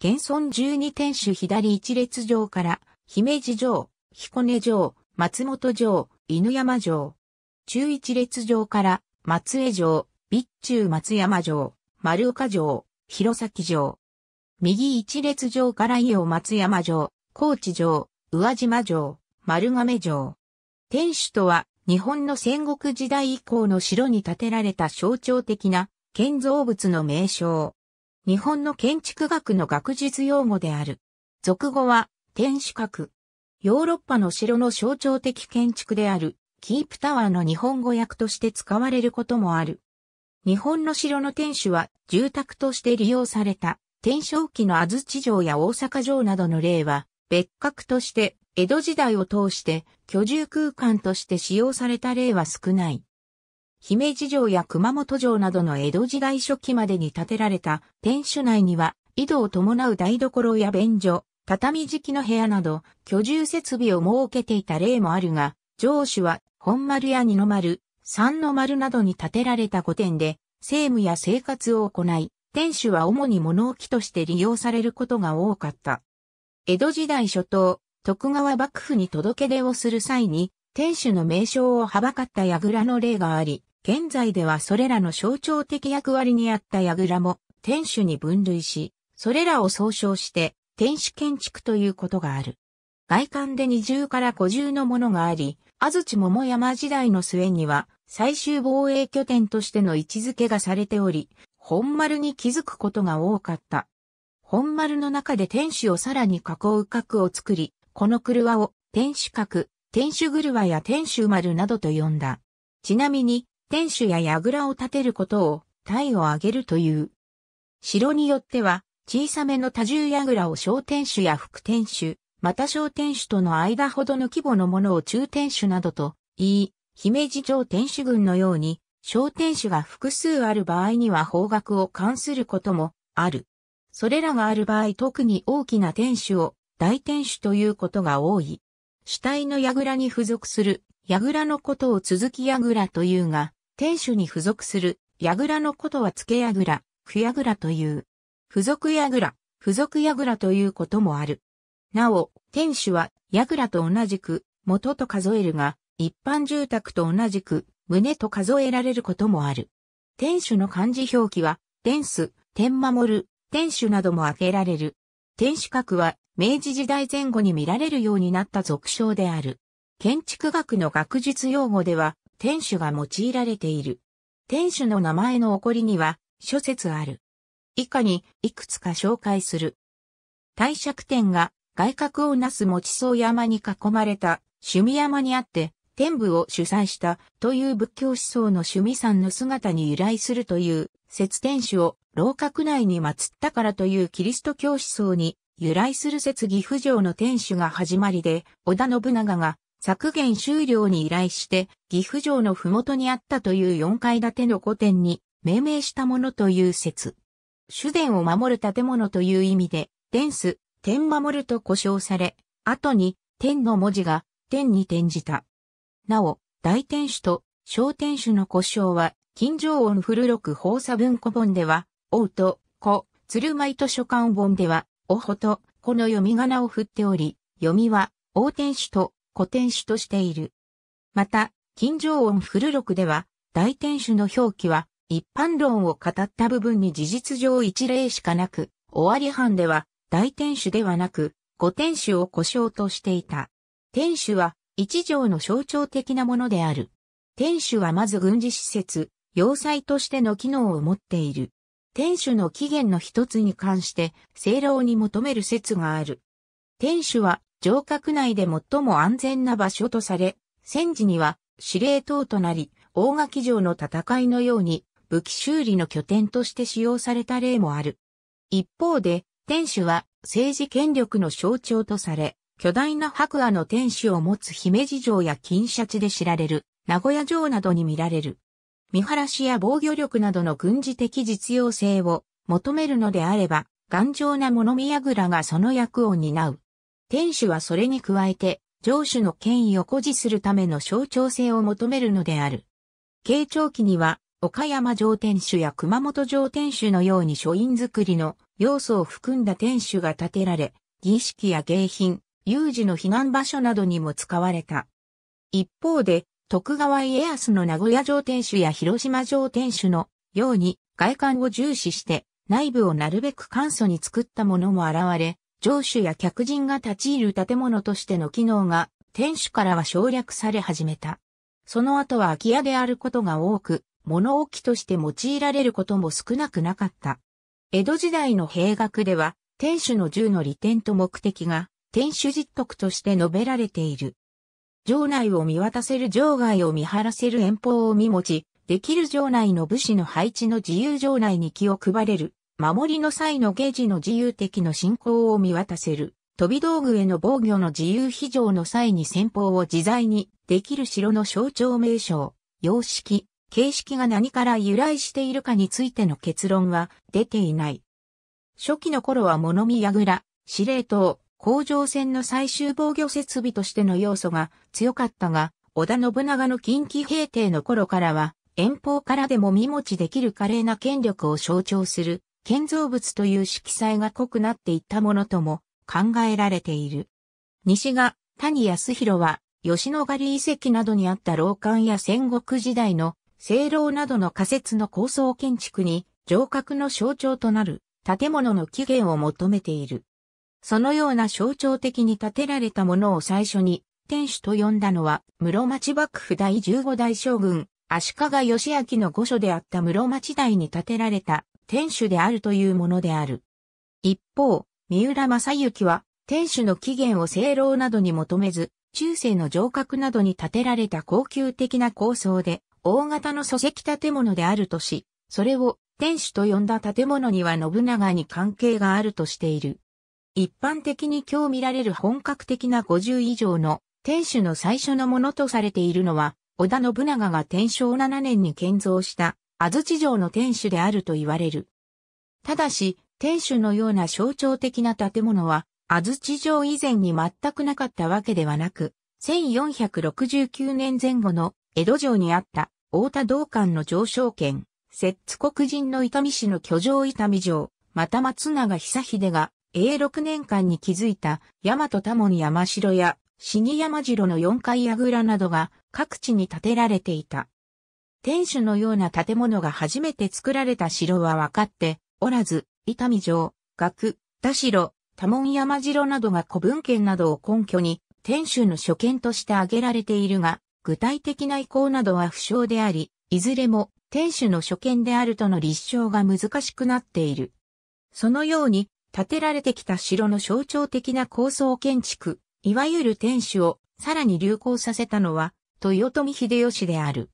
現存十二天守左一列城から、姫路城、彦根城、松本城、犬山城。中一列城から、松江城、備中松山城、丸岡城、弘前城。右一列城から伊予松山城、高知城、宇和島城、丸亀城。天守とは、日本の戦国時代以降の城に建てられた象徴的な建造物の名称。日本の建築学の学術用語である。俗語は、天守閣。ヨーロッパの城の象徴的建築である、キープタワーの日本語訳として使われることもある。日本の城の天守は住宅として利用された、天正期の安土城や大阪城などの例は、別格として、江戸時代を通して居住空間として使用された例は少ない。姫路城や熊本城などの江戸時代初期までに建てられた天守内には、井戸を伴う台所や便所、畳敷きの部屋など、居住設備を設けていた例もあるが、城主は、本丸や二の丸、三の丸などに建てられた御殿で、政務や生活を行い、天守は主に物置として利用されることが多かった。江戸時代初頭、徳川幕府に届け出をする際に、天守の名称をはばかった櫓の例があり、現在ではそれらの象徴的役割にあった櫓も天守に分類し、それらを総称して天守建築ということがある。外観で二重から五重のものがあり、安土桃山時代の末には最終防衛拠点としての位置づけがされており、本丸に気づくことが多かった。本丸の中で天守をさらに囲う角を作り、この車を天守角、天守車や天守丸などと呼んだ。ちなみに、天守や櫓を建てることを、体を挙げるという。城によっては、小さめの多重櫓を小天守や副天守、また小天守との間ほどの規模のものを中天守などと言い、姫路城天守群のように、小天守が複数ある場合には方角を関することもある。それらがある場合特に大きな天守を大天守ということが多い。主体の櫓に付属する櫓のことを続き櫓というが、天守に付属する、櫓のことは付け櫓、不櫓という。付属櫓、付属櫓ということもある。なお、天守は、櫓と同じく、元と数えるが、一般住宅と同じく、胸と数えられることもある。天守の漢字表記は、天守、天守る、天守なども挙げられる。天守閣は、明治時代前後に見られるようになった俗称である。建築学の学術用語では、天守が用いられている。天守の名前の起こりには諸説ある。以下にいくつか紹介する。帝釈天が外郭をなす持草山に囲まれた趣味山にあって天部を主催したという仏教思想の趣味さんの姿に由来するという説天守を楼閣内に祀ったからというキリスト教思想に由来する説岐阜城の天守が始まりで織田信長が削減終了に依頼して、岐阜城の麓にあったという4階建ての御殿に命名したものという説。主殿を守る建物という意味で、伝ス、天守ると呼称され、後に天の文字が天に転じた。なお、大天守と小天守の呼称は、金城音古六放射文庫本では、王と子、鶴舞図書館本では、おほと、この読み仮名を振っており、読みは、王天守と古典守としている。また、金城音古録では、大天守の表記は、一般論を語った部分に事実上一例しかなく、終わり藩では、大天守ではなく、古天守を故障としていた。天守は、一条の象徴的なものである。天守はまず軍事施設、要塞としての機能を持っている。天守の起源の一つに関して、正論に求める説がある。天守は城郭内で最も安全な場所とされ、戦時には司令塔となり、大垣城の戦いのように武器修理の拠点として使用された例もある。一方で、天守は政治権力の象徴とされ、巨大な白亜の天守を持つ姫路城や金シャチで知られる名古屋城などに見られる。見晴らしや防御力などの軍事的実用性を求めるのであれば、頑丈な物見櫓がその役を担う。店主はそれに加えて、上主の権威を誇示するための象徴性を求めるのである。慶長期には、岡山城天守や熊本城天守のように書院作りの要素を含んだ天守が建てられ、儀式や迎賓、有事の避難場所などにも使われた。一方で、徳川家康の名古屋城天守や広島城天守のように外観を重視して内部をなるべく簡素に作ったものも現れ、城主や客人が立ち入る建物としての機能が、天守からは省略され始めた。その後は空き家であることが多く、物置として用いられることも少なくなかった。江戸時代の兵学では、天守の銃の利点と目的が、天守実徳として述べられている。城内を見渡せる城外を見張らせる遠方を見持ち、できる城内の武士の配置の自由城内に気を配れる、守りの際のージの自由的の進行を見渡せる。飛び道具への防御の自由非常の際に戦法を自在にできる城の象徴名称、様式、形式が何から由来しているかについての結論は出ていない。初期の頃は物見櫓、司令塔、甲状船の最終防御設備としての要素が強かったが、織田信長の近畿平定の頃からは、遠方からでも見持ちできる華麗な権力を象徴する建造物という色彩が濃くなっていったものとも考えられている。西が谷康弘は吉野狩遺跡などにあった老館や戦国時代の聖楼などの仮設の高層建築に城郭の象徴となる建物の起源を求めている。そのような象徴的に建てられたものを最初に天守と呼んだのは室町幕府第15代将軍足利義明の御所であった室町台に建てられた天守であるというものである。一方、三浦正幸は、天守の起源を正老などに求めず、中世の城郭などに建てられた高級的な構想で、大型の礎石建物であるとし、それを天守と呼んだ建物には信長に関係があるとしている。一般的に今日見られる本格的な50以上の天守の最初のものとされているのは、織田信長が天正7年に建造した安土城の天守であると言われる。ただし、天守のような象徴的な建物は、安土城以前に全くなかったわけではなく、1469年前後の江戸城にあった大田道館の上昇圏、摂津国人の伊丹市の居城伊丹城、また松永久秀が永6年間に築いた大和多門山城や死に山城の四階櫓などが各地に建てられていた。天守のような建物が初めて作られた城は分かっておらず、伊丹城、学、田城、多門山城などが古文献などを根拠に、天守の所見として挙げられているが、具体的な意向などは不詳であり、いずれも天守の所見であるとの立証が難しくなっている。そのように、建てられてきた城の象徴的な構想建築、いわゆる天守をさらに流行させたのは、豊臣秀吉である。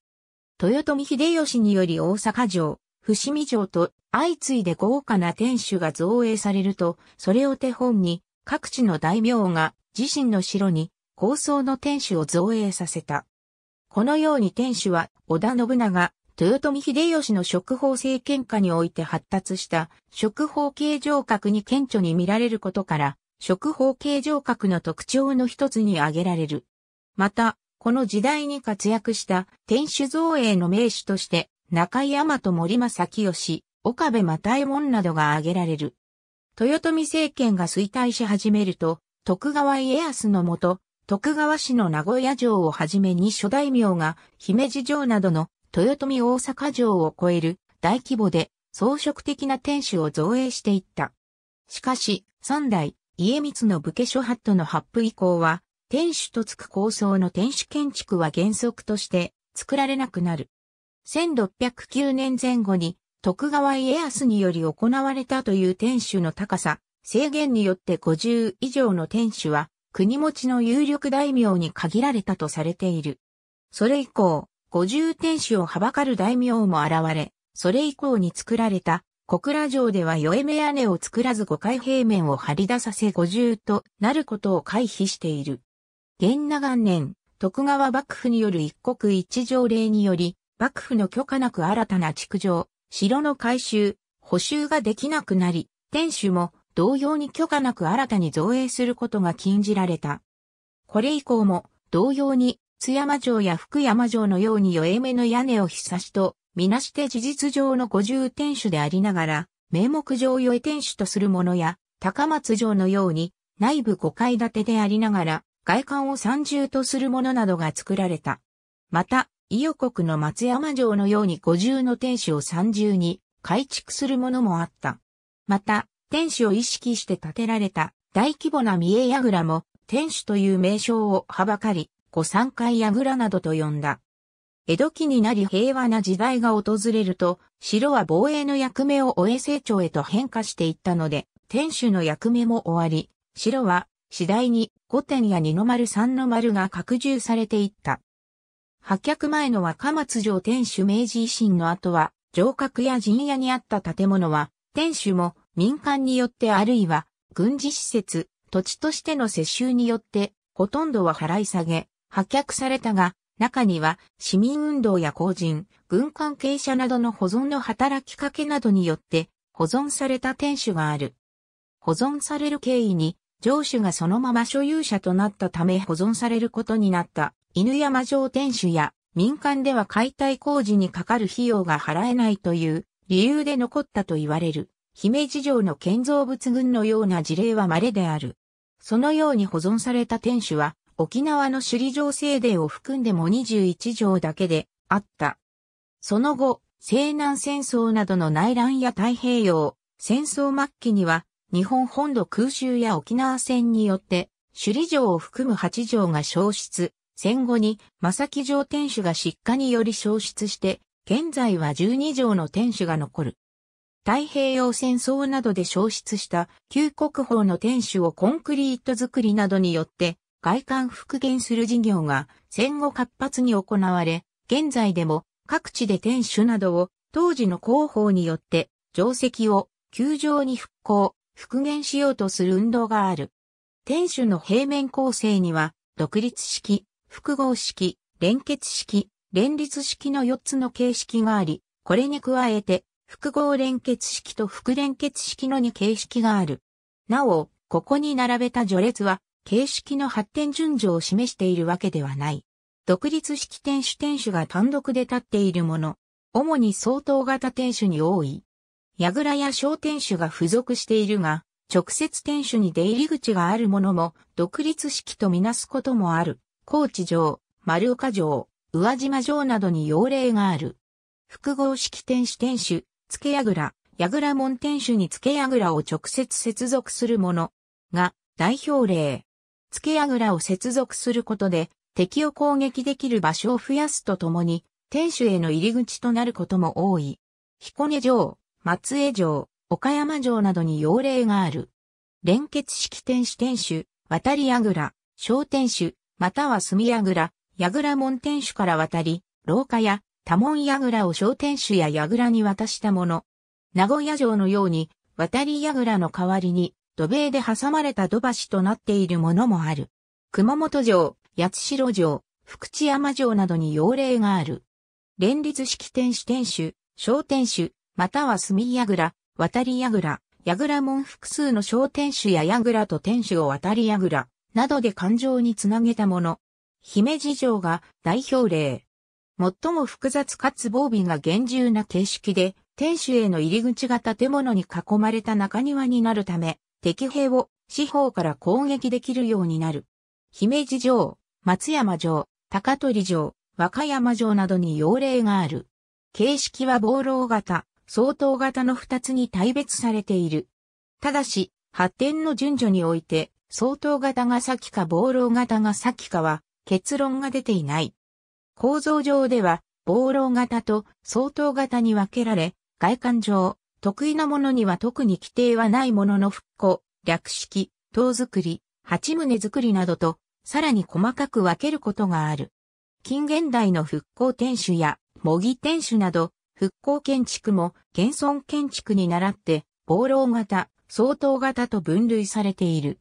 豊臣秀吉により大阪城、伏見城と相次いで豪華な天守が造営されると、それを手本に各地の大名が自身の城に高層の天守を造営させた。このように天守は織田信長、豊臣秀吉の食法政権下において発達した食法形状格に顕著に見られることから、食法形状格の特徴の一つに挙げられる。また、この時代に活躍した天守造営の名手として、中井大和森正清、岡部又右衛門などが挙げられる。豊臣政権が衰退し始めると、徳川家康のもと、徳川氏の名古屋城をはじめに諸大名が姫路城などの豊臣大阪城を超える大規模で装飾的な天守を造営していった。しかし、三代、家光の武家諸法度の発布以降は、天守とつく構想の天守建築は原則として作られなくなる。1609年前後に徳川家康により行われたという天守の高さ、制限によって50以上の天守は国持ちの有力大名に限られたとされている。それ以降、50天守をはばかる大名も現れ、それ以降に作られた小倉城では余目屋根を作らず5階平面を張り出させ50となることを回避している。元長元年、徳川幕府による一国一条令により、幕府の許可なく新たな築城、城の改修、補修ができなくなり、天守も同様に許可なく新たに造営することが禁じられた。これ以降も同様に津山城や福山城のように余目の屋根をひさしとみなして事実上の五重天守でありながら、名目上余天守とするものや、高松城のように内部五階建てでありながら、外観を三重とするものなどが作られた。また、伊予国の松山城のように五重の天守を三重に改築するものもあった。また、天守を意識して建てられた大規模な三重櫓も天守という名称をはばかり、五三階櫓などと呼んだ。江戸期になり平和な時代が訪れると、城は防衛の役目を終え成長へと変化していったので、天守の役目も終わり、城は次第に御殿や二の丸三の丸が拡充されていった。八却前の若松城天守明治維新の後は、城郭や陣屋にあった建物は、天守も民間によってあるいは軍事施設、土地としての世襲によって、ほとんどは払い下げ、破却されたが、中には市民運動や公人、軍関係者などの保存の働きかけなどによって保存された天守がある。保存される経緯に城主がそのまま所有者となったため保存されることになった犬山城天守や民間では解体工事にかかる費用が払えないという理由で残ったと言われる姫路城の建造物群のような事例は稀である。そのように保存された天守は沖縄の首里城正殿を含んでも21城だけであった。その後、西南戦争などの内乱や太平洋、戦争末期には日本本土空襲や沖縄戦によって、首里城を含む8城が消失、戦後に正木城天守が失火により消失して、現在は12城の天守が残る。太平洋戦争などで消失した旧国宝の天守をコンクリート作りなどによって外観復元する事業が戦後活発に行われ、現在でも各地で天守などを当時の広報によって定石を球場に復興、復元しようとする運動がある。天守の平面構成には、独立式、複合式、連結式、連立式の4つの形式があり、これに加えて、複合連結式と副連結式の2形式がある。なお、ここに並べた序列は、形式の発展順序を示しているわけではない。独立式天守天守が単独で立っているもの、主に相当型天守に多い。櫓や商店主が付属しているが、直接店主に出入り口があるものも、独立式とみなすこともある、高知城、丸岡城、宇和島城などに要例がある。複合式店主店主、付け櫓、櫓門店主に付け櫓を直接接続するものが代表例。付け櫓を接続することで、敵を攻撃できる場所を増やすとともに、天守への入り口となることも多い。彦根城、松江城、岡山城などに要例がある。連結式天守天守、渡り櫓、小天守、または隅櫓、櫓門天守から渡り、廊下や多門櫓を小天守や櫓に渡したもの。名古屋城のように、渡り櫓の代わりに、土塀で挟まれた土橋となっているものもある。熊本城、八代城、福知山城などに要例がある。連立式天守天守、小天守、または住倉、渡り矢倉門複数の小天守や倉と天守を渡り倉、などで感情につなげたもの。姫路城が代表例。最も複雑かつ防備が厳重な形式で、天守への入り口が建物に囲まれた中庭になるため、敵兵を四方から攻撃できるようになる。姫路城、松山城、高取城、和歌山城などに要例がある。形式は防漏型、相当型の2つに大別されている。ただし、発展の順序において、相当型が先か暴露型が先かは、結論が出ていない。構造上では、暴露型と相当型に分けられ、外観上、得意なものには特に規定はないものの復興、略式、塔作り、八棟作りなどと、さらに細かく分けることがある。近現代の復興天守や模擬天守など、復興建築も現存建築に倣って、防漏型、相当型と分類されている。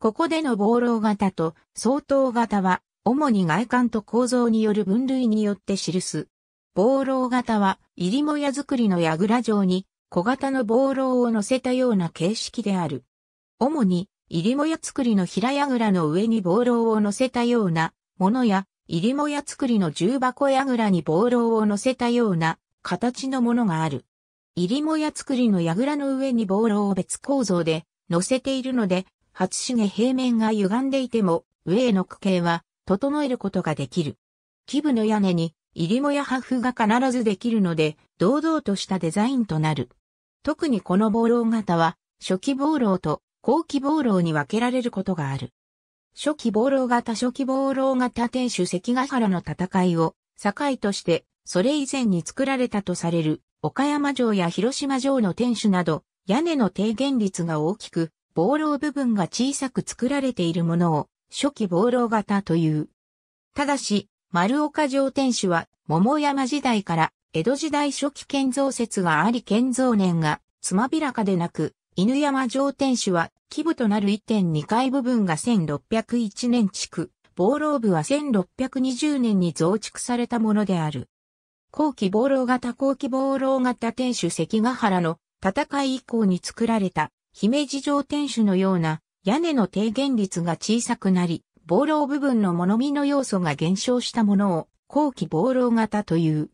ここでの防漏型と相当型は、主に外観と構造による分類によって記す。防漏型は、入も屋造りの櫓状に、小型の防漏を乗せたような形式である。主に、入も屋造りの平櫓の上に防漏を乗せたようなものや、入も屋造りの重箱櫓に防漏を乗せたような形のものがある。入りもや作りの櫓の上にボールを別構造で乗せているので、初重平面が歪んでいても、上への区形は整えることができる。基部の屋根に入りもや破風が必ずできるので、堂々としたデザインとなる。特にこのボー型は、初期ボーと後期ボーに分けられることがある。初期ボー型初期ボー型天守関ヶ原の戦いを、境としてそれ以前に作られたとされる岡山城や広島城の天守など、屋根の低減率が大きく、防漏部分が小さく作られているものを、初期防漏型という。ただし、丸岡城天守は、桃山時代から、江戸時代初期建造説があり建造年が、つまびらかでなく、犬山城天守は、基部となる1.2階部分が1601年築、防漏部は1620年に増築されたものである。後期暴露型後期暴露型天守関ヶ原の戦い以降に作られた姫路城天守のような屋根の低減率が小さくなり、暴露部分の物見の要素が減少したものを後期暴露型という。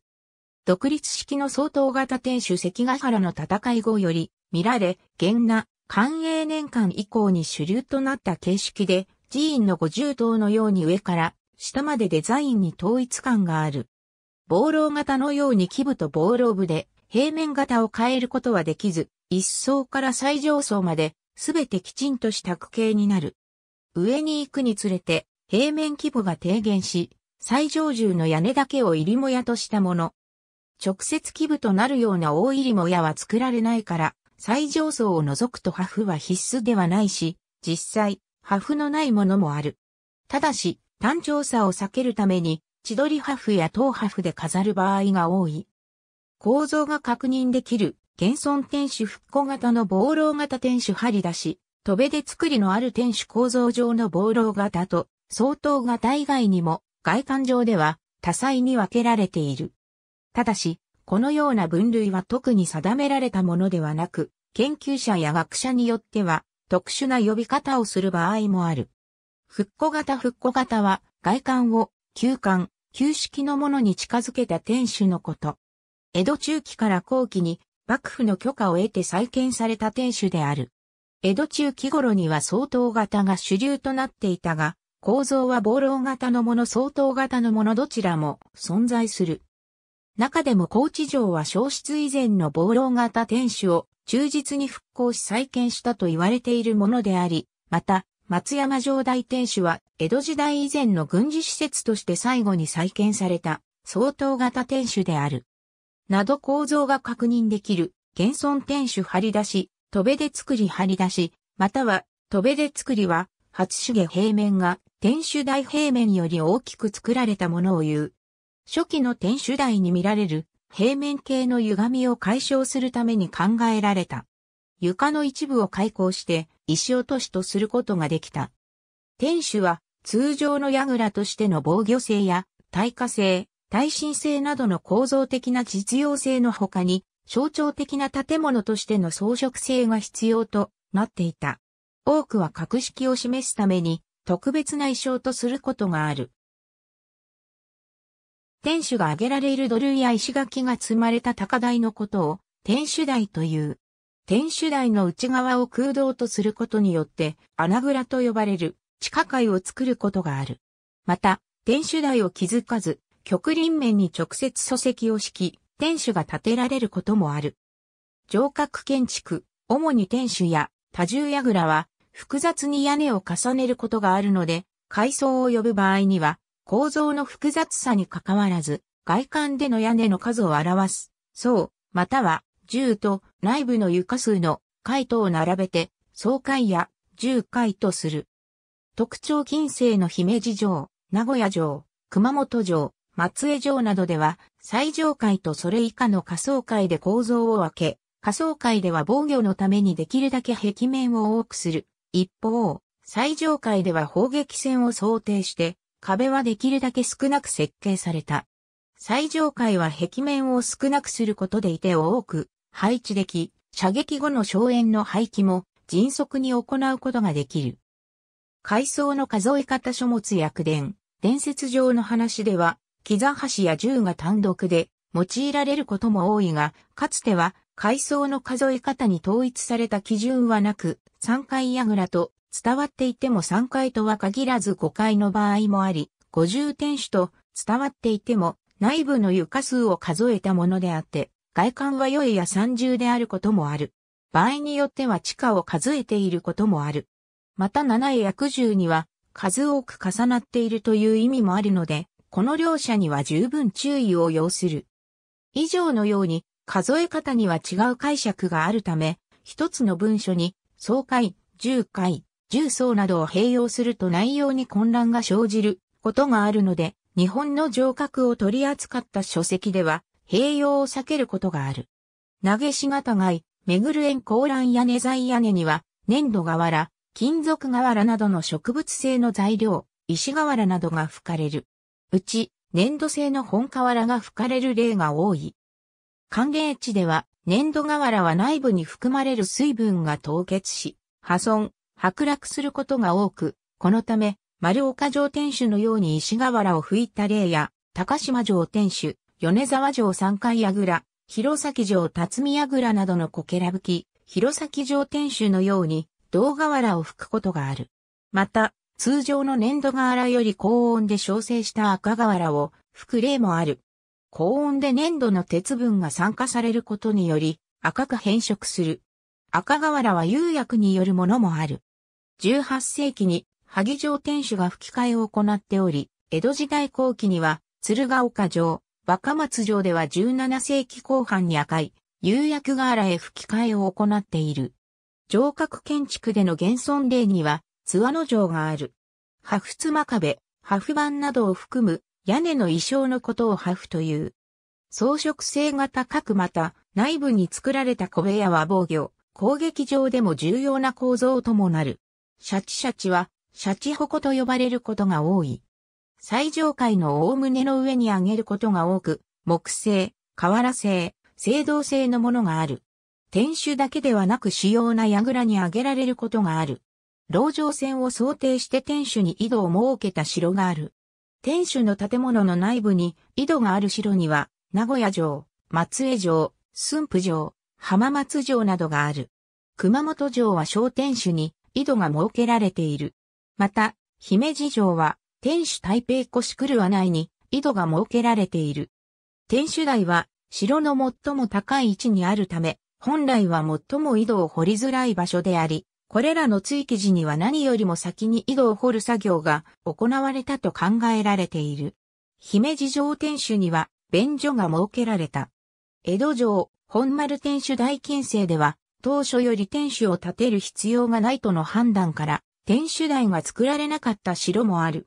独立式の相当型天守関ヶ原の戦い後より見られ、現那、寛永年間以降に主流となった形式で、寺院の五重塔のように上から下までデザインに統一感がある。ボー型のように基部とボー部で平面型を変えることはできず、一層から最上層まで、すべてきちんとした区形になる。上に行くにつれて、平面規模が低減し、最上重の屋根だけを入りもやとしたもの。直接基部となるような大入りもやは作られないから、最上層を除くと破風は必須ではないし、実際、破風のないものもある。ただし、単調さを避けるために、千鳥破フや東破フで飾る場合が多い。構造が確認できる、現存天守復古型の防漏型天守張り出し、戸辺で作りのある天守構造上の防漏型と、相当型以外にも、外観上では、多彩に分けられている。ただし、このような分類は特に定められたものではなく、研究者や学者によっては、特殊な呼び方をする場合もある。復古型復古型は、外観を旧館、旧式のものに近づけた天守のこと。江戸中期から後期に幕府の許可を得て再建された天守である。江戸中期頃には相当型が主流となっていたが、構造は暴露型のもの相当型のものどちらも存在する。中でも高知城は消失以前の暴露型天守を忠実に復興し再建したと言われているものであり、また、松山城大天守は、江戸時代以前の軍事施設として最後に再建された、相当型天守である。など構造が確認できる、現存天守張り出し、戸辺で作り張り出し、または、戸辺で作りは、初重平面が、天守台平面より大きく作られたものを言う。初期の天守台に見られる、平面形の歪みを解消するために考えられた。床の一部を開口して石落としとすることができた。天守は通常の櫓としての防御性や耐火性、耐震性などの構造的な実用性の他に象徴的な建物としての装飾性が必要となっていた。多くは格式を示すために特別な意匠とすることがある。天守が挙げられる土塁や石垣が積まれた高台のことを天守台という。天守台の内側を空洞とすることによって、穴蔵と呼ばれる地下界を作ることがある。また、天守台を気づかず、極輪面に直接礎石を敷き、天守が建てられることもある。城郭建築、主に天守や多重櫓は、複雑に屋根を重ねることがあるので、階層を呼ぶ場合には、構造の複雑さに関わらず、外観での屋根の数を表す、そう、または10と内部の床数の回とを並べて、総快や10回とする。特徴近世の姫路城、名古屋城、熊本城、松江城などでは、最上階とそれ以下の下層階で構造を分け、下層階では防御のためにできるだけ壁面を多くする。一方、最上階では砲撃戦を想定して、壁はできるだけ少なく設計された。最上階は壁面を少なくすることでいて多く、配置でき、射撃後の荘園の廃棄も迅速に行うことができる。階層の数え方書物薬伝、伝説上の話では、木座橋や銃が単独で用いられることも多いが、かつては階層の数え方に統一された基準はなく、3階櫓と伝わっていても3階とは限らず5階の場合もあり、50天守と伝わっていても内部の床数を数えたものであって、外観は良いや三重であることもある。場合によっては地下を数えていることもある。また七重や重には数多く重なっているという意味もあるので、この両者には十分注意を要する。以上のように数え方には違う解釈があるため、一つの文書に総会、重回、重層などを併用すると内容に混乱が生じることがあるので、日本の上格を取り扱った書籍では、併用を避けることがある。投げしがたがい、めぐる園高蘭屋根材屋根には、粘土瓦、金属瓦などの植物性の材料、石瓦などが吹かれる。うち、粘土製の本瓦が吹かれる例が多い。寒冷地では、粘土瓦は内部に含まれる水分が凍結し、破損、剥落することが多く、このため、丸岡城天守のように石瓦を吹いた例や、高島城天守、米沢城三階櫓、弘前城辰巳櫓などのこけら吹き、弘前城天守のように、銅瓦を吹くことがある。また、通常の粘土瓦より高温で焼成した赤瓦を吹く例もある。高温で粘土の鉄分が酸化されることにより赤く変色する。赤瓦は釉薬によるものもある。18世紀に萩城天守が吹き替えを行っており、江戸時代後期には鶴ヶ丘城、若松城では17世紀後半に赤い、釉薬瓦へ吹き替えを行っている。城郭建築での現存例には、諏訪の城がある。破仏真壁、破布板などを含む屋根の意匠のことを破布という。装飾性が高くまた、内部に作られた小部屋は防御、攻撃上でも重要な構造ともなる。シャチシャチは、シャチホコと呼ばれることが多い。最上階の大胸の上に上げることが多く、木製、瓦製、青銅製のものがある。天守だけではなく主要な櫓に上げられることがある。籠城線を想定して天守に井戸を設けた城がある。天守の建物の内部に井戸がある城には、名古屋城、松江城、駿府城、浜松城などがある。熊本城は小天守に井戸が設けられている。また、姫路城は天守台北古市来ないに井戸が設けられている。天守台は城の最も高い位置にあるため、本来は最も井戸を掘りづらい場所であり、これらの追記時には何よりも先に井戸を掘る作業が行われたと考えられている。姫路城天守には便所が設けられた。江戸城、本丸天守大近世では、当初より天守を建てる必要がないとの判断から、天守台が作られなかった城もある。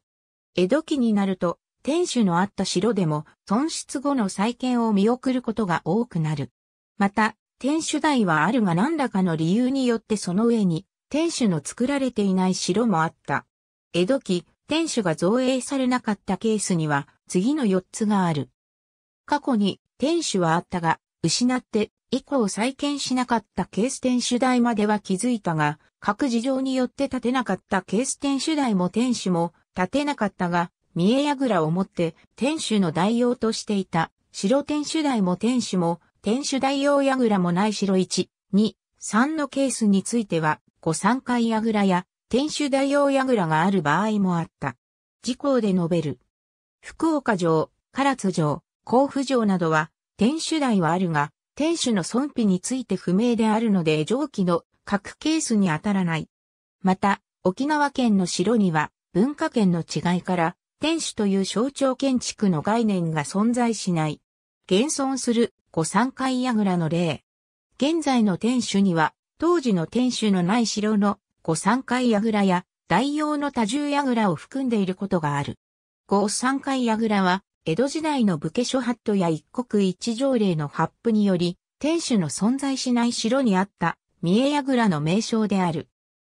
江戸期になると、天守のあった城でも、損失後の再建を見送ることが多くなる。また、天守台はあるが何らかの理由によってその上に、天守の作られていない城もあった。江戸期、天守が造営されなかったケースには、次の4つがある。過去に、天守はあったが、失って以降再建しなかったケース天守台までは気づいたが、各事情によって建てなかったケース天守台も天守も建てなかったが、三重櫓をもって天守の代用としていた。白天守台も天守も、天守代用櫓もない白1、2、3のケースについては、御三階櫓や天守代用櫓がある場合もあった。事項で述べる。福岡城、唐津城、甲府城などは、天守台はあるが、天守の損否について不明であるので上記の各ケースに当たらない。また、沖縄県の城には、文化圏の違いから、天守という象徴建築の概念が存在しない。現存する御三階櫓の例。現在の天守には、当時の天守のない城の御三階櫓や代用の多重櫓を含んでいることがある。御三階櫓は、江戸時代の武家諸法度や一国一条例の発布により、天守の存在しない城にあった、三重櫓の名称である。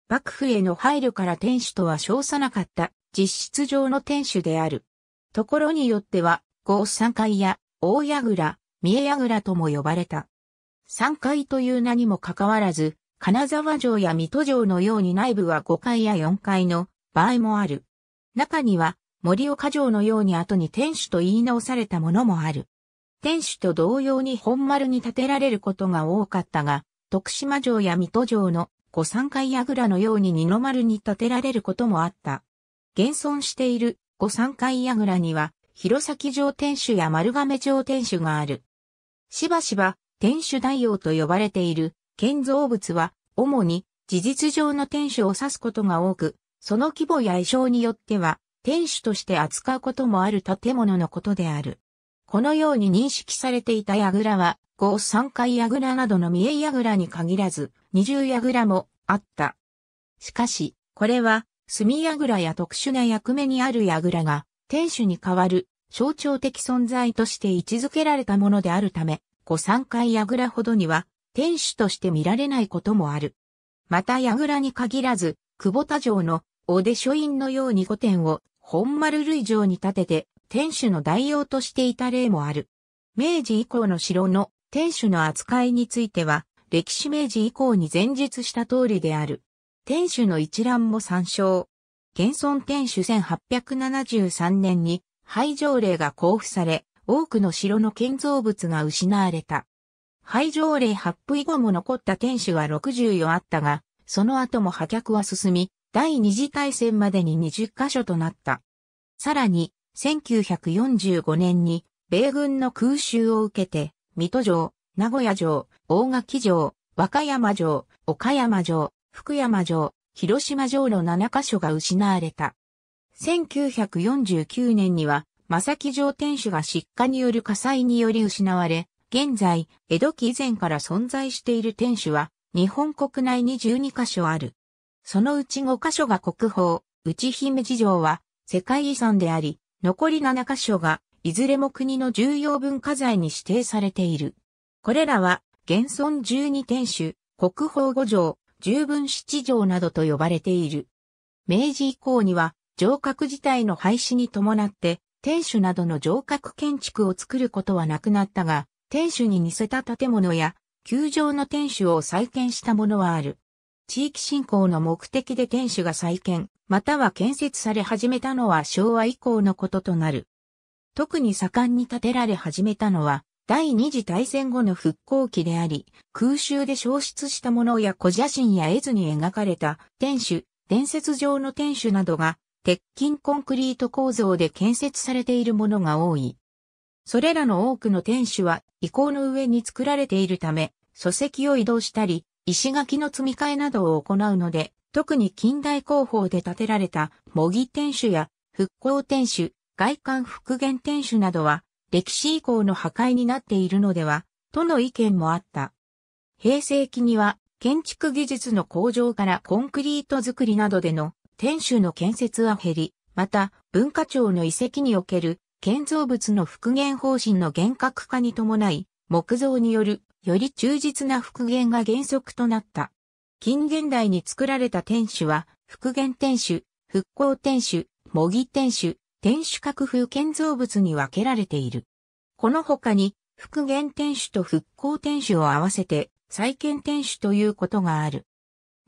幕府への配慮から天守とは称さなかった実質上の天守である。ところによっては、合三階や大櫓、三重櫓とも呼ばれた。三階という名にもかかわらず、金沢城や水戸城のように内部は5階や4階の場合もある。中には森岡城のように後に天守と言い直されたものもある。天守と同様に本丸に建てられることが多かったが、徳島城や水戸城の御三階櫓のように二の丸に建てられることもあった。現存している御三階櫓には、弘前城天守や丸亀城天守がある。しばしば天守大王と呼ばれている建造物は、主に事実上の天守を指すことが多く、その規模や衣装によっては、天守として扱うこともある建物のことである。このように認識されていた櫓は、五三階櫓などの三重櫓に限らず、20ヤグラもあった。しかし、これは、炭ヤグラや特殊な役目にあるヤグラが、天守に代わる象徴的存在として位置づけられたものであるため、御三階ヤグラほどには、天守として見られないこともある。またヤグラに限らず、久保田城のおで書院のように御殿を本丸類城に建てて、天守の代用としていた例もある。明治以降の城の天守の扱いについては、歴史明治以降に前述した通りである。天守の一覧も参照。現存天守1873年に廃城令が交付され、多くの城の建造物が失われた。廃城令発布以後も残った天守は64あったが、その後も破却は進み、第二次大戦までに20箇所となった。さらに、1945年に米軍の空襲を受けて、水戸城、名古屋城、大垣城、和歌山城、岡山城、福山城、広島城の7カ所が失われた。1949年には、正木城天守が失火による火災により失われ、現在、江戸期以前から存在している天守は、日本国内に12カ所ある。そのうち5カ所が国宝、内姫寺城は世界遺産であり、残り7カ所が、いずれも国の重要文化財に指定されている。これらは、現存十二天守、国宝五条、十分七条などと呼ばれている。明治以降には、城郭自体の廃止に伴って、天守などの城郭建築を作ることはなくなったが、天守に似せた建物や、球場の天守を再建したものはある。地域振興の目的で天守が再建、または建設され始めたのは昭和以降のこととなる。特に盛んに建てられ始めたのは、第二次大戦後の復興期であり、空襲で消失したものや小写真や絵図に描かれた天守、伝説上の天守などが、鉄筋コンクリート構造で建設されているものが多い。それらの多くの天守は遺構の上に作られているため、礎石を移動したり、石垣の積み替えなどを行うので、特に近代工法で建てられた模擬天守や復興天守、外観復元天守などは歴史以降の破壊になっているのでは、との意見もあった。平成期には、建築技術の向上からコンクリート作りなどでの天守の建設は減り、また文化庁の遺跡における建造物の復元方針の厳格化に伴い、木造によるより忠実な復元が原則となった。近現代に作られた天守は、復元天守、復興天守、模擬天守、天守閣風建造物に分けられている。この他に、復元天守と復興天守を合わせて、再建天守ということがある。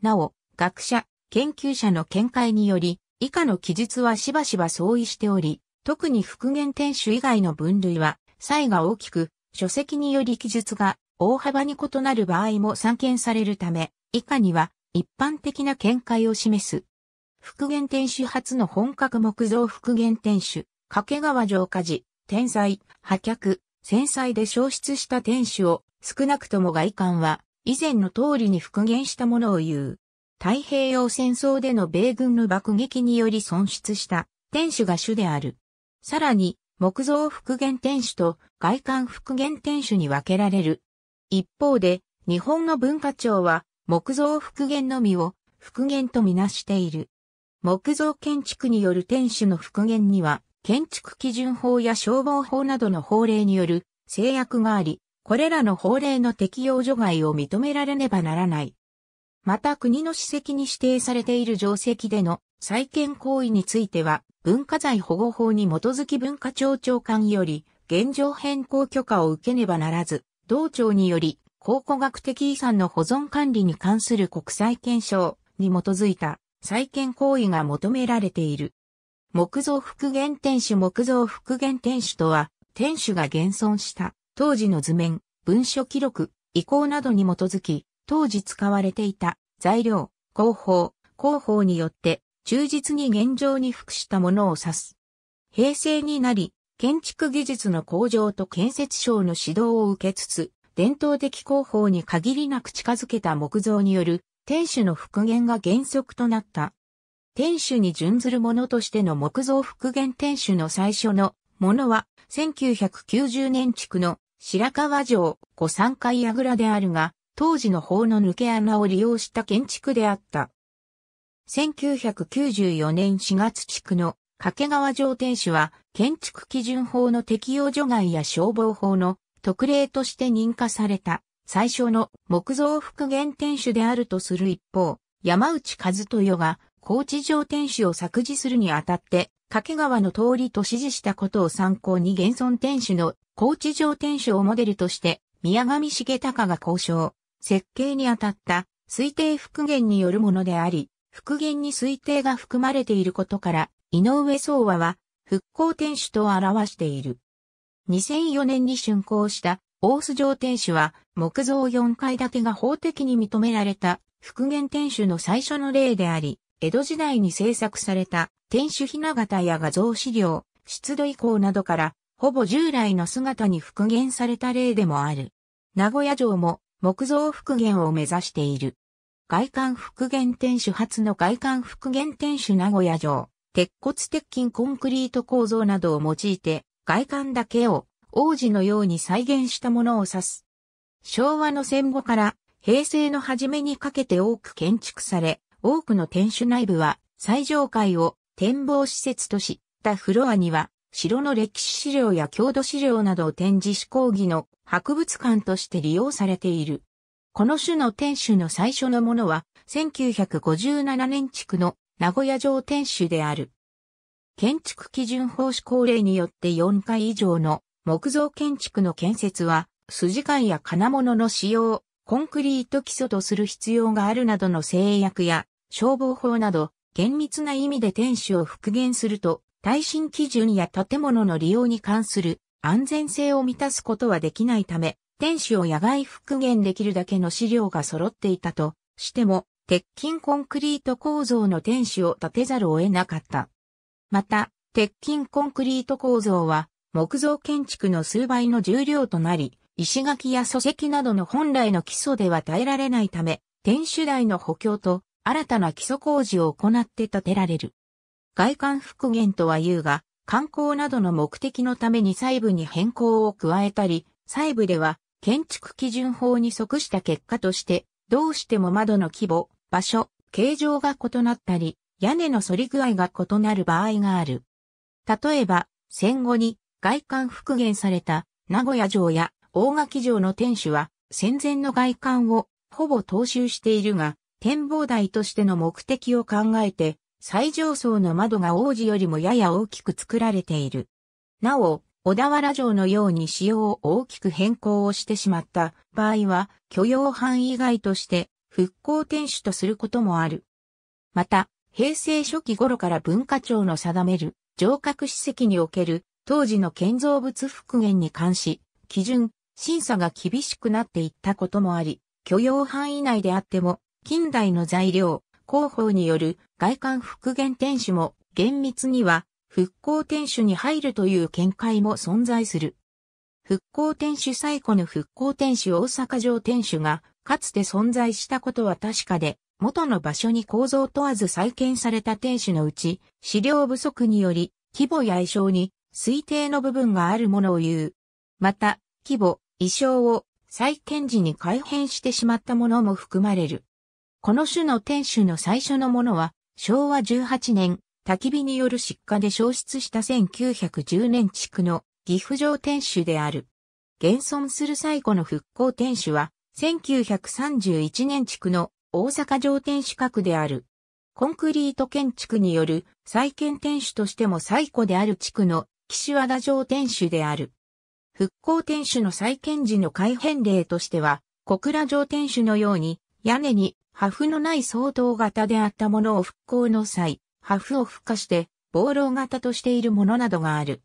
なお、学者、研究者の見解により、以下の記述はしばしば相違しており、特に復元天守以外の分類は、差異が大きく、書籍により記述が大幅に異なる場合も散見されるため、以下には一般的な見解を示す復元天守初の本格木造復元天守、掛川城下寺、天災、破却、戦災で消失した天守を、少なくとも外観は、以前の通りに復元したものを言う。太平洋戦争での米軍の爆撃により損失した天守が主である。さらに、木造復元天守と外観復元天守に分けられる。一方で、日本の文化庁は木造復元のみを復元とみなしている。木造建築による天守の復元には、建築基準法や消防法などの法令による制約があり、これらの法令の適用除外を認められねばならない。また国の史跡に指定されている定石での再建行為については、文化財保護法に基づき文化庁長官より、現状変更許可を受けねばならず、同庁により、考古学的遺産の保存管理に関する国際検証に基づいた再建行為が求められている。木造復元天守木造復元天守とは、天守が現存した当時の図面、文書記録、遺構などに基づき、当時使われていた材料、工法、工法によって忠実に現状に服したものを指す。平成になり、建築技術の向上と建設省の指導を受けつつ、伝統的工法に限りなく近づけた木造による天守の復元が原則となった。天守に準ずるものとしての木造復元天守の最初のものは、1990年地区の白川城御三階櫓であるが、当時の法の抜け穴を利用した建築であった。1994年4月地区の掛川城天守は建築基準法の適用除外や消防法の特例として認可された最初の木造復元天守であるとする一方、山内和豊が高知城天守を作事するにあたって、掛川の通りと指示したことを参考に現存天守の高知城天守をモデルとして、宮上重隆が交渉、設計にあたった推定復元によるものであり、復元に推定が含まれていることから、井上総和は復興天守と表している。2004年に竣工した大須城天守は木造4階建てが法的に認められた復元天守の最初の例であり、江戸時代に制作された天守ひな形や画像資料、出土移行などからほぼ従来の姿に復元された例でもある。名古屋城も木造復元を目指している。外観復元天守初の外観復元天守名古屋城、鉄骨鉄筋コンクリート構造などを用いて外観だけを王子のように再現したものを指す。昭和の戦後から平成の初めにかけて多く建築され、多くの天守内部は最上階を展望施設としたフロアには、城の歴史資料や郷土資料などを展示し講義の博物館として利用されている。この種の天守の最初のものは、1957年築の名古屋城天守である。建築基準法施行令によって4階以上の木造建築の建設は、筋間や金物の使用、コンクリート基礎とする必要があるなどの制約や、消防法など、厳密な意味で天守を復元すると、耐震基準や建物の利用に関する安全性を満たすことはできないため、天守を野外復元できるだけの資料が揃っていたとしても、鉄筋コンクリート構造の天守を建てざるを得なかった。また、鉄筋コンクリート構造は、木造建築の数倍の重量となり、石垣や礎石などの本来の基礎では耐えられないため、天守台の補強と新たな基礎工事を行って建てられる。外観復元とは言うが、観光などの目的のために細部に変更を加えたり、細部では建築基準法に即した結果として、どうしても窓の規模、場所、形状が異なったり、屋根の反り具合が異なる場合がある。例えば、戦後に外観復元された名古屋城や大垣城の天守は戦前の外観をほぼ踏襲しているが、展望台としての目的を考えて、最上層の窓が王子よりもやや大きく作られている。なお、小田原城のように仕様を大きく変更をしてしまった場合は、許容範囲外として復興天守とすることもある。また、平成初期頃から文化庁の定める城郭史跡における当時の建造物復元に関し、基準、審査が厳しくなっていったこともあり、許容範囲内であっても、近代の材料、広報による外観復元天守も厳密には復興天守に入るという見解も存在する。復興天守最古の復興天守大阪城天守がかつて存在したことは確かで、元の場所に構造問わず再建された天守のうち、資料不足により規模や愛称に推定の部分があるものを言う。また、規模、意匠を再建時に改変してしまったものも含まれる。この種の天守の最初のものは、昭和18年、焚き火による失火で消失した1910年地区の岐阜城天守である。現存する最古の復興天守は、1931年地区の大阪城天守閣である。コンクリート建築による再建天守としても最古である地区の岸和田城天守である。復興天守の再建時の改変例としては、小倉城天守のように、屋根に、破風のない相当型であったものを復興の際、破風を付加して、防漏型としているものなどがある。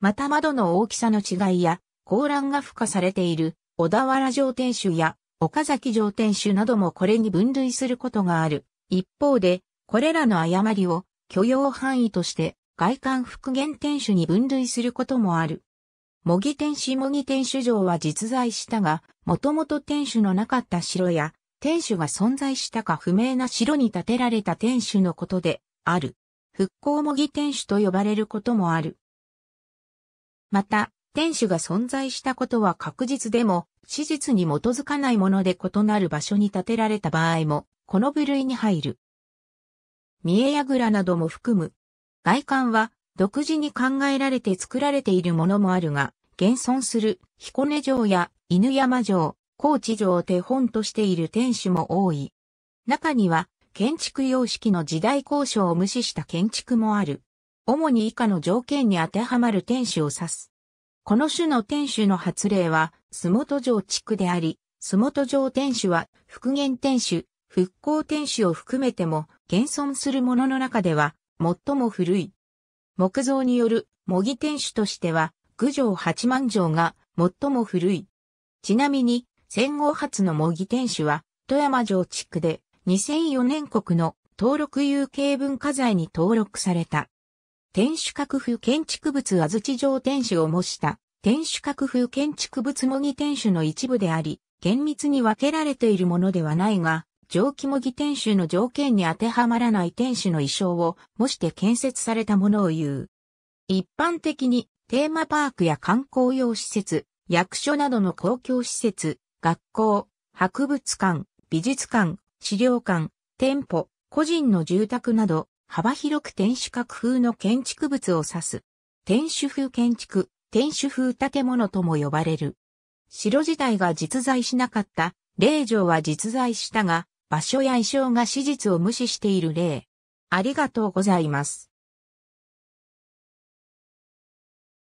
また窓の大きさの違いや、高欄が付加されている、小田原城天守や、岡崎城天守などもこれに分類することがある。一方で、これらの誤りを許容範囲として外観復元天守に分類することもある。模擬天守模擬天守城は実在したが、もともと天守のなかった城や、天守が存在したか不明な城に建てられた天守のことで、ある。復興模擬天守と呼ばれることもある。また、天守が存在したことは確実でも、史実に基づかないもので異なる場所に建てられた場合も、この部類に入る。三重櫓なども含む外観は独自に考えられて作られているものもあるが、現存する彦根城や犬山城、高知城を手本としている天守も多い。中には建築様式の時代交渉を無視した建築もある。主に以下の条件に当てはまる天守を指す。この種の天守の発令は、洲本城地区であり、洲本城天守は復元天守、復興天守を含めても、現存するものの中では最も古い。木造による模擬天守としては、郡上八幡城が最も古い。ちなみに、戦後初の模擬天守は、富山城地区で2004年国の登録有形文化財に登録された。天守閣府建築物安土城天守を模した天守閣府建築物模擬天守の一部であり、厳密に分けられているものではないが、上気模擬天守の条件に当てはまらない天守の意匠を模して建設されたものを言う。一般的にテーマパークや観光用施設、役所などの公共施設、学校、博物館、美術館、資料館、店舗、個人の住宅など幅広く天守閣風の建築物を指す。天守風建築、天守風建物とも呼ばれる。城自体が実在しなかった、霊城は実在したが、場所や意匠が史実を無視している例。ありがとうございます。